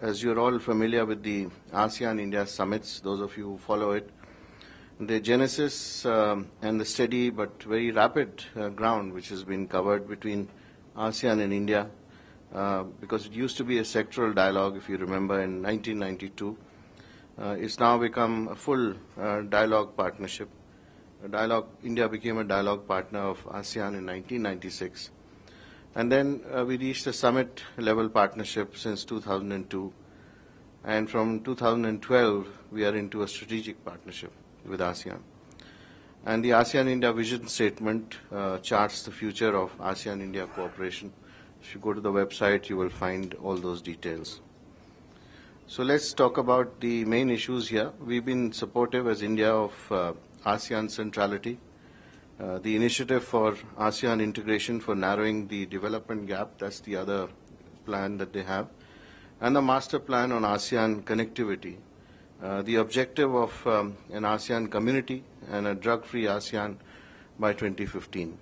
As you're all familiar with the ASEAN India summits, those of you who follow it, the genesis um, and the steady but very rapid uh, ground which has been covered between ASEAN and India, uh, because it used to be a sectoral dialogue, if you remember, in 1992. Uh, it's now become a full uh, dialogue partnership. A dialogue, India became a dialogue partner of ASEAN in 1996. And then uh, we reached a summit level partnership since 2002. And from 2012, we are into a strategic partnership with ASEAN. And the ASEAN India Vision Statement uh, charts the future of ASEAN India cooperation. If you go to the website, you will find all those details. So let's talk about the main issues here. We've been supportive as India of uh, ASEAN centrality uh, the initiative for ASEAN integration for narrowing the development gap, that's the other plan that they have, and the master plan on ASEAN connectivity. Uh, the objective of um, an ASEAN community and a drug-free ASEAN by 2015.